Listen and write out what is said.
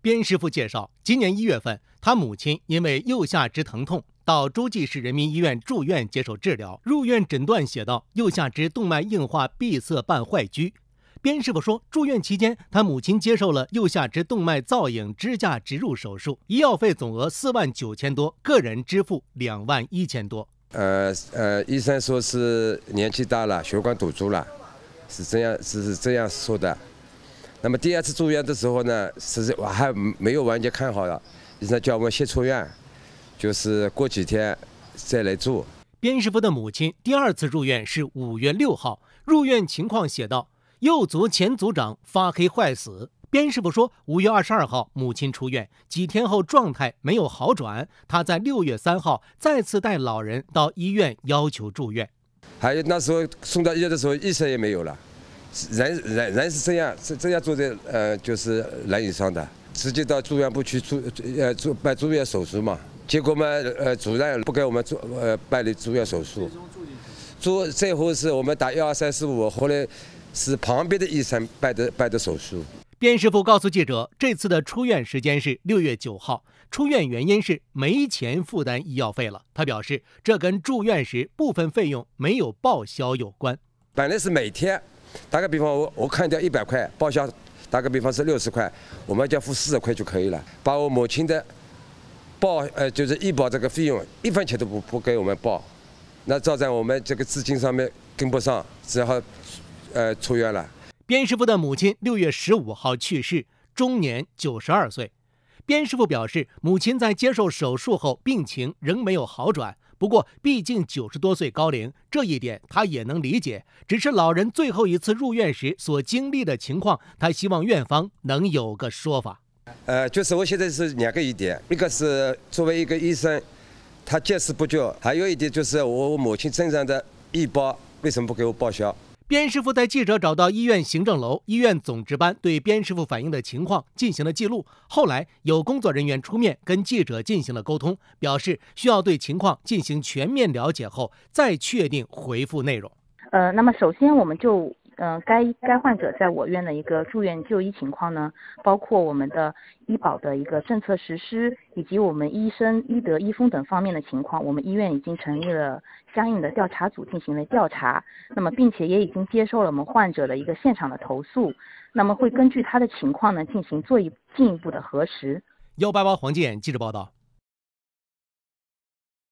边师傅介绍，今年一月份，他母亲因为右下肢疼痛到诸暨市人民医院住院接受治疗。入院诊断写到右下肢动脉硬化闭塞伴坏疽。边师傅说，住院期间，他母亲接受了右下肢动脉造影支架植入手术，医药费总额四万九千多，个人支付两万一千多。呃呃，医生说是年纪大了，血管堵住了，是这样，是是这样说的。那么第二次住院的时候呢，实际我还没有完全看好了，医生叫我们先出院，就是过几天再来住。边师傅的母亲第二次入院是五月六号，入院情况写到右足前足掌发黑坏死。边师傅说，五月二十二号母亲出院，几天后状态没有好转，他在六月三号再次带老人到医院要求住院。还有那时候送到医院的时候医生也没有了。人人人是这样，是这样坐在呃就是轮椅上的，直接到住院部去住呃住办住院手术嘛。结果嘛，呃主任不给我们做呃办理住院手术。住最后是我们打幺二三四五，后来是旁边的医生办的办的手术。边师傅告诉记者，这次的出院时间是六月九号，出院原因是没钱负担医药费了。他表示，这跟住院时部分费用没有报销有关。本来是每天。打个比方，我我看掉一百块报销，打个比方是六十块，我们就要付四十块就可以了。把我母亲的报呃，就是医保这个费用，一分钱都不不给我们报，那造成我们这个资金上面跟不上，只好呃出院了。边师傅的母亲六月十五号去世，终年九十二岁。边师傅表示，母亲在接受手术后病情仍没有好转。不过，毕竟九十多岁高龄，这一点他也能理解。只是老人最后一次入院时所经历的情况，他希望院方能有个说法。呃，就是我现在是两个疑点，一个是作为一个医生，他见死不救；还有一点就是我母亲身上的医保为什么不给我报销？边师傅在记者找到医院行政楼医院总值班，对边师傅反映的情况进行了记录。后来有工作人员出面跟记者进行了沟通，表示需要对情况进行全面了解后再确定回复内容。呃，那么首先我们就。嗯，该该患者在我院的一个住院就医情况呢，包括我们的医保的一个政策实施，以及我们医生医德医风等方面的情况，我们医院已经成立了相应的调查组进行了调查。那么，并且也已经接受了我们患者的一个现场的投诉，那么会根据他的情况呢，进行做一进一步的核实。幺八八黄健记者报道。